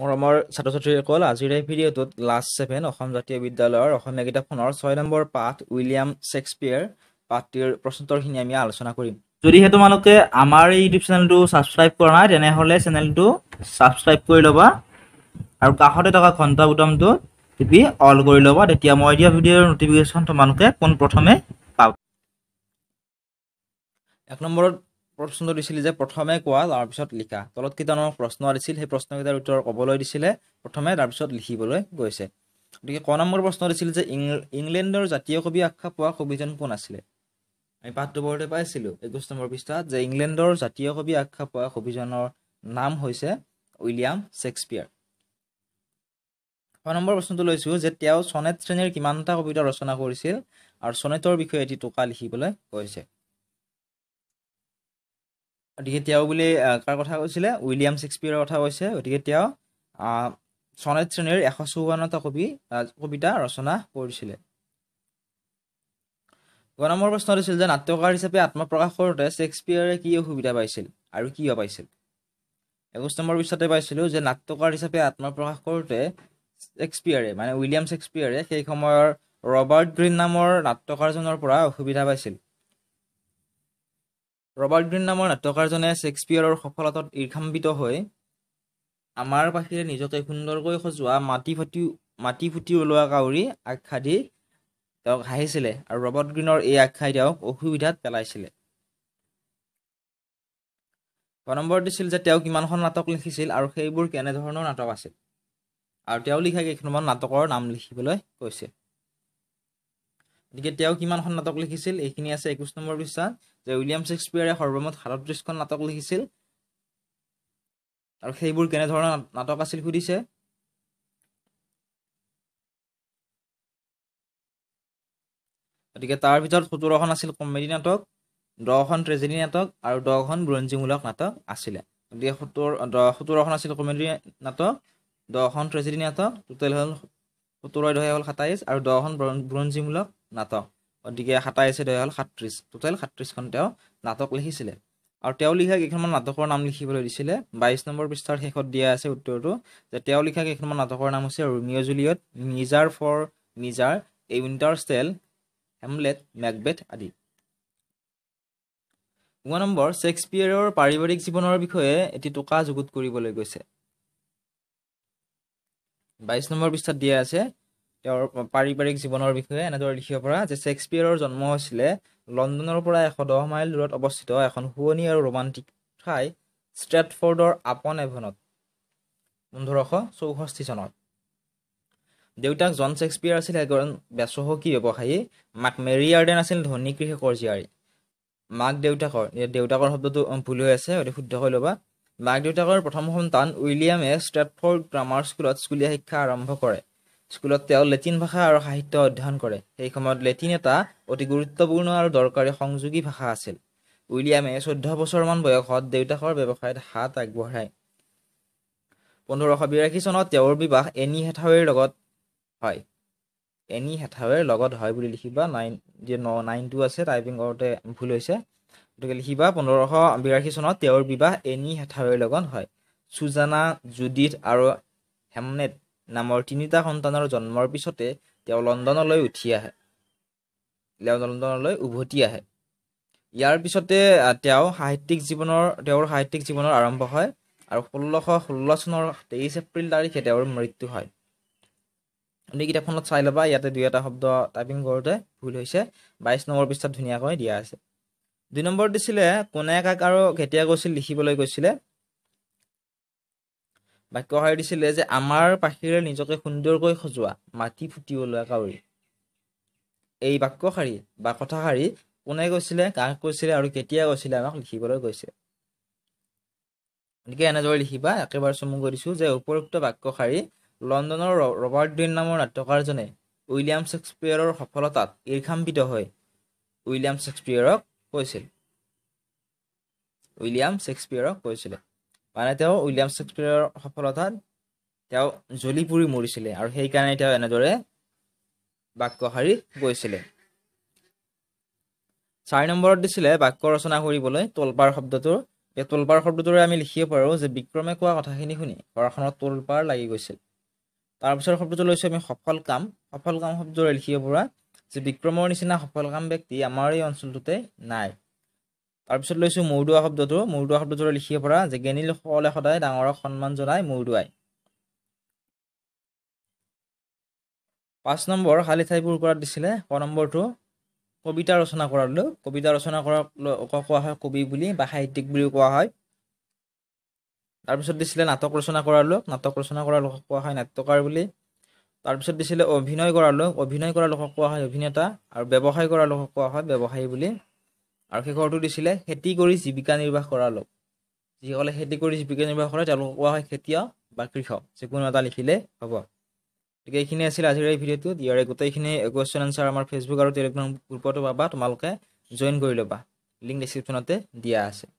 মৰমৰ ছাত্ৰ ছাত্ৰীসকল আজিৰ এই ভিডিঅ'টোত ক্লাছ ছেভেন অসম জাতীয় বিদ্যালয়ৰ অসমীয়া কিতাপখনৰ ছয় নম্বৰ পাঠ উইলিয়াম শ্বেক্সপিয়াৰ পাঠটিৰ প্ৰশ্নটোৰখিনি আমি আলোচনা কৰিম যদিহে তোমালোকে আমাৰ এই ইউটিউব চেনেলটো ছাবস্ক্ৰাইব কৰা নাই তেনেহ'লে চেনেলটো ছাবস্ক্ৰাইব কৰি ল'বা আৰু কাষতে থকা ঘণ্টা বুটামটো টিপি অল কৰি ল'বা তেতিয়া মই দিয়া ভিডিঅ'ৰ নটিফিকেশ্যন তোমালোকে পোনপ্ৰথমে পাব এক নম্বৰত প্ৰশ্নটো দিছিল যে প্ৰথমে কোৱা তাৰপিছত লিখা তলত কেইটামান প্ৰশ্ন দিছিল সেই প্ৰশ্নকেইটাৰ উত্তৰ ক'বলৈ দিছিলে প্ৰথমে তাৰপিছত লিখিবলৈ গৈছে গতিকে ক নম্বৰ প্ৰশ্ন দিছিল যে ইংলেণ্ডৰ জাতীয় কবি আখ্যা পোৱা কবিজন কোন আছিলে আমি পাঠটো পঢ়োতে পাইছিলোঁ একৈছ নম্বৰ পৃষ্ঠাত যে ইংলেণ্ডৰ জাতীয় কবি আখ্যা পোৱা কবিজনৰ নাম হৈছে উইলিয়াম শ্বেক্সপিয়াৰ ক নম্বৰ প্ৰশ্নটো লৈছোঁ যে তেওঁ চনেট শ্ৰেণীৰ কিমানটা কবিতা ৰচনা কৰিছিল আৰু চনেটৰ বিষয়ে এটি টোকা লিখিবলৈ কৈছে গতিকে তেওঁ বুলি কাৰ কথা কৈছিলে উইলিয়াম শ্বেক্সপিয়াৰৰ কথা কৈছে গতিকে তেওঁ চনেত শ্ৰেণীৰ এশ চৌৱন্নটা কবি কবিতা ৰচনা কৰিছিলে দুই নম্বৰ প্ৰশ্ন দিছিল যে নাট্যকাৰ হিচাপে আত্মপ্ৰকাশ কৰোঁতে শ্বেক্সপিয়াৰে কি অসুবিধা পাইছিল আৰু কিয় পাইছিল একৈছ নম্বৰ পিছতে পাইছিলোঁ যে নাট্যকাৰ হিচাপে আত্মপ্ৰকাশ কৰোঁতে শ্বেক্সপিয়াৰে মানে উইলিয়াম শ্বেক্সপিয়াৰে সেই সময়ৰ ৰবাৰ্ট গ্ৰীণ নামৰ নাট্যকাৰজনৰ পৰা অসুবিধা পাইছিল ৰবাৰ্ট গ্ৰীণ নামৰ নাট্যকাৰজনে শ্বেক্সপিয়াৰৰ সফলতাত ঈৰ্ষাম্বিত হৈ আমাৰ পাখিৰে নিজকে সুন্দৰকৈ সজোৱা মাটি ফুটি মাটি ফুটি ওলোৱা কাউৰী আখ্যা দি তেওঁক হাঁহিছিলে আৰু ৰবাৰ্ট গ্ৰীণৰ এই আখ্যাই তেওঁক অসুবিধাত পেলাইছিলে ক নম্বৰ দিছিল যে তেওঁ কিমানখন নাটক লিখিছিল আৰু সেইবোৰ কেনেধৰণৰ নাটক আছিল আৰু তেওঁ লিখা কেইখনমান নাটকৰ নাম লিখিবলৈ কৈছিল গতিকে তেওঁ কিমানখন নাটক লিখিছিল এইখিনি আছে একৈছ নম্বৰ পিছত যে উইলিয়াম শ্বেক্সপিয়াৰে সৰ্বমুঠ সাতত্ৰিছখন নাটক লিখিছিল আৰু সেইবোৰ কেনেধৰণৰ নাটক আছিল সুধিছে গতিকে তাৰ ভিতৰত সোতৰখন আছিল কমেডী নাটক দহখন ট্ৰেজেডী নাটক আৰু দহখন বুৰঞ্জীমূলক নাটক আছিলে গতিকে সোতৰ দহ সোতৰখন আছিল কমেডী নাটক দহখন ট্ৰেজেডী নাটক টোটেল হ'ল সোতৰ দহে হ'ল সাতাইছ আৰু দহখন বুৰঞ্জীমূলক নাটক গতিকে সাতাইছে আছে হ'ল সাতত্ৰিছ টোটেল সাতত্ৰিছখন তেওঁ নাটক লিখিছিলে আৰু তেওঁ লিখা কেইখনমান নাটকৰ নাম লিখিবলৈ দিছিলে বাইছ নম্বৰ পৃষ্ঠাৰ শেষত দিয়া আছে উত্তৰটো যে তেওঁ লিখা কেইখনমান নাটকৰ নাম হৈছে Romeo' Juliet measure for measure a winter tale Hamlet Macbeth আদি পোৱা নম্বৰ শ্বেক্সপিয়াৰৰ পাৰিবাৰিক জীৱনৰ বিষয়ে এটি টোকা যুগুত কৰিবলৈ গৈছে বাইছ নম্বৰ পৃষ্ঠাত দিয়া আছে তেওঁৰ পাৰিবাৰিক জীৱনৰ বিষয়ে এনেদৰে লিখিব পৰা যে শ্বেক্সপিয়াৰৰ জন্ম হৈছিলে লণ্ডনৰ পৰা এশ দহ মাইল দূৰত অৱস্থিত এখন শুৱনি আৰু ৰোমান্টিক ঠাই ষ্ট্ৰেটফৰ্ডৰ আপন এভনত পোন্ধৰশ চৌষষ্ঠি চনত দেউতাক জন শ্বেক্সপিয়াৰ আছিল এজন বেচহকী ব্যৱসায়ী মাক মেৰী আৰ্ডেন আছিল ধনী কৃষকৰ জীয়াৰী মাক দেউতাকৰ দেউতাকৰ শব্দটো ভুল হৈ আছে অতি শুদ্ধকৈ ল'বা মাক দেউতাকৰ প্ৰথম সন্তান উইলিয়ামে ষ্ট্ৰেটফৰ্ড গ্ৰামাৰ স্কুলত স্কুলীয়া শিক্ষা আৰম্ভ কৰে স্কুলত তেওঁ লেটিন ভাষা আৰু সাহিত্য অধ্যয়ন কৰে সেই সময়ত লেটিন এটা অতি গুৰুত্বপূৰ্ণ আৰু দৰকাৰী সংযোগী ভাষা আছিল উইলিয়ামে চৈধ্য বছৰমান বয়সত দেউতাকৰ ব্যৱসায়ত হাত আগবঢ়ায় পোন্ধৰশ বিৰাশী চনত তেওঁৰ বিবাহ এনি হেথাৱেৰ লগত হয় এনি হেথাৱেৰ লগত হয় বুলি লিখিবা নাইন যি ন নাইন টু আছে টাইপিং কৰোঁতে ভুল হৈছে গতিকে লিখিবা পোন্ধৰশ বিৰাশী চনত তেওঁৰ বিবাহ এনি হেথাৱেৰ লগত হয় চুজানা জুডিথ আৰু হেমনেট নামৰ তিনিটা সন্তানৰ জন্মৰ পিছতে তেওঁ লণ্ডনলৈ উঠি আহে তেওঁ লণ্ডনলৈ উভতি আহে ইয়াৰ পিছতে তেওঁ সাহিত্যিক জীৱনৰ তেওঁৰ সাহিত্যিক জীৱনৰ আৰম্ভ হয় আৰু ষোল্লশ ষোল্ল চনৰ তেইছ এপ্ৰিল তাৰিখে তেওঁৰ মৃত্যু হয় আপুনি কিতাপখনত চাই ল'বা ইয়াতে দুই এটা শব্দ টাইপিং কৰোঁতে ভুল হৈছে বাইছ নম্বৰ পৃষ্ঠাত ধুনীয়াকৈ দিয়া আছে দুই নম্বৰ দিছিলে কোনে কাক আৰু কেতিয়া গৈছিল লিখিবলৈ গৈছিলে বাক্য সাৰি দিছিলে যে আমাৰ পাখিৰে নিজকে সুন্দৰকৈ সজোৱা মাটি ফুটিব লোৱা কাউৰী এই বাক্য শাৰী বা কথাশাৰী কোনে কৈছিলে কাক কৈছিলে আৰু কেতিয়া কৈছিলে আমাক লিখিবলৈ কৈছে গতিকে এনেদৰে লিখিবা একেবাৰে চমু কৰিছোঁ যে উপৰোক্ত বাক্যশাৰী লণ্ডনৰ ৰবাৰ্ট ডিন নামৰ নাট্যকাৰজনে উইলিয়াম শ্বেক্সপিয়াৰৰ সফলতাত ঈৰ্ষাম্বিত হৈ উইলিয়াম শ্বেক্সপিয়াৰক কৈছিল উইলিয়াম শ্বেক্সপিয়াৰক কৈছিলে মানে তেওঁ উইলিয়াম শ্বেক্সপিয়াৰৰ সফলতাত তেওঁ জ্বলি পুৰি মৰিছিলে আৰু সেইকাৰণে তেওঁ এনেদৰে বাক্য সাৰি গৈছিলে চাৰি নম্বৰত দিছিলে বাক্য ৰচনা কৰিবলৈ তলপাৰ শব্দটোৰ এই তলপাৰ শব্দটোৰে আমি লিখিব পাৰোঁ যে বিক্ৰমে কোৱা কথাখিনি শুনি ঘৰখনত তলপাৰ লাগি গৈছিল তাৰপিছৰ শব্দটো লৈছোঁ আমি সফল কাম সফল কাম শব্দৰে লিখিব পৰা যে বিক্ৰমৰ নিচিনা সফল কাম ব্যক্তি আমাৰ এই অঞ্চলটোতে নাই তাৰপিছত লৈছোঁ মৌদুৱা শব্দটো মৌদুৱা শব্দটোৰে লিখিব পৰা যে গেনিলসকলে সদায় ডাঙৰক সন্মান জনাই মৌদুৱাই পাঁচ নম্বৰ শালি ঠাইবোৰ কৰাত দিছিলে ক নম্বৰটো কবিতা ৰচনা কৰালোঁ কবিতা ৰচনা কৰাক কোৱা হয় কবি বুলি বা সাহিত্যিক বুলিও কোৱা হয় তাৰপিছত দিছিলে নাটক ৰচনা কৰাৰ লোক নাটক ৰচনা কৰা লোকক কোৱা হয় নাট্যকাৰ বুলি তাৰপিছত দিছিলে অভিনয় কৰাৰ লোক অভিনয় কৰা লোকক কোৱা হয় অভিনেতা আৰু ব্যৱসায় কৰা লোকক কোৱা হয় ব্যৱসায়ী বুলি আৰু শেষৰটো দিছিলে খেতি কৰি জীৱিকা নিৰ্বাহ কৰাৰ লোক যিসকলে খেতি কৰি জীৱিকা নিৰ্বাহ কৰে তেওঁলোকক কোৱা হয় খেতিয়ক বা কৃষক যিকোনো এটা লিখিলে হ'ব গতিকে এইখিনি আছিল আজিৰ এই ভিডিঅ'টো ইয়াৰে গোটেইখিনি কুৱেশ্যন আনচাৰ আমাৰ ফেচবুক আৰু টেলিগ্ৰাম গ্ৰুপতো পাবা তোমালোকে জইন কৰি ল'বা লিংক ডিচক্ৰিপশ্যনতে দিয়া আছে